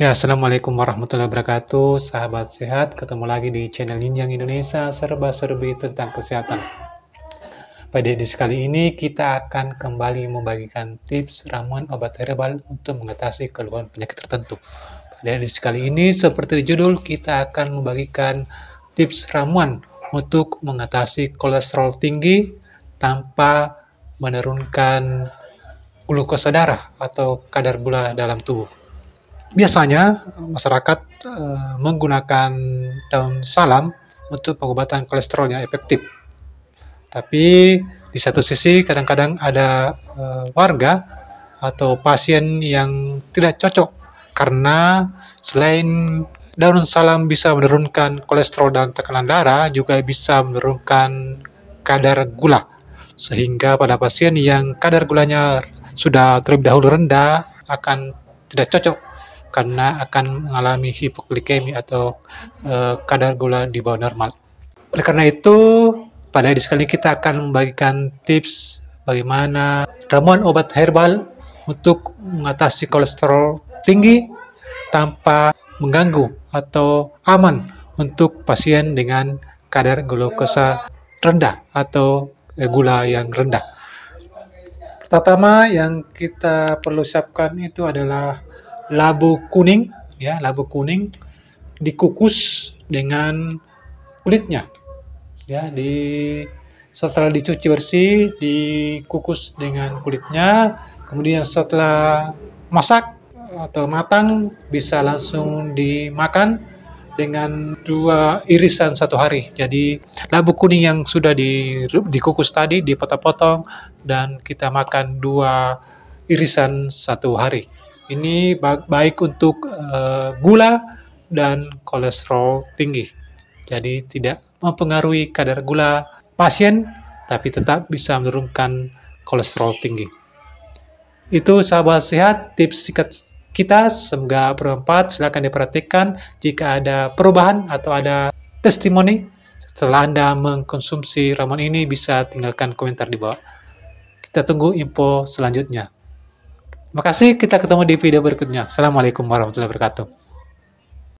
Ya, Assalamualaikum warahmatullahi wabarakatuh, sahabat sehat. Ketemu lagi di channel Ninjang Indonesia, serba-serbi tentang kesehatan. Pada edisi kali ini, kita akan kembali membagikan tips ramuan obat herbal untuk mengatasi keluhan penyakit tertentu. Pada edisi kali ini, seperti di judul, kita akan membagikan tips ramuan untuk mengatasi kolesterol tinggi tanpa menurunkan glukosa darah atau kadar gula dalam tubuh. Biasanya eh, masyarakat e, menggunakan daun salam untuk pengobatan kolesterolnya efektif. Tapi di satu sisi kadang-kadang ada e, warga atau pasien yang tidak cocok karena selain daun salam bisa menurunkan kolesterol dan tekanan darah juga bisa menurunkan kadar gula sehingga pada pasien yang kadar gulanya sudah terlebih dahulu rendah akan tidak cocok karena akan mengalami hipoglikemi atau eh, kadar gula di bawah normal. Oleh karena itu, pada hari sekali kita akan membagikan tips bagaimana ramuan obat herbal untuk mengatasi kolesterol tinggi tanpa mengganggu atau aman untuk pasien dengan kadar glukosa rendah atau eh, gula yang rendah. Pertama yang kita perlu siapkan itu adalah labu kuning ya labu kuning dikukus dengan kulitnya ya di setelah dicuci bersih dikukus dengan kulitnya kemudian setelah masak atau matang bisa langsung dimakan dengan dua irisan satu hari jadi labu kuning yang sudah di, dikukus tadi dipotong-potong dan kita makan dua irisan satu hari ini baik untuk uh, gula dan kolesterol tinggi. Jadi tidak mempengaruhi kadar gula pasien tapi tetap bisa menurunkan kolesterol tinggi. Itu sahabat sehat tips sikat kita semoga berempat Silakan diperhatikan jika ada perubahan atau ada testimoni setelah Anda mengkonsumsi ramuan ini bisa tinggalkan komentar di bawah. Kita tunggu info selanjutnya. Makasih, kita ketemu di video berikutnya. Assalamualaikum warahmatullahi wabarakatuh.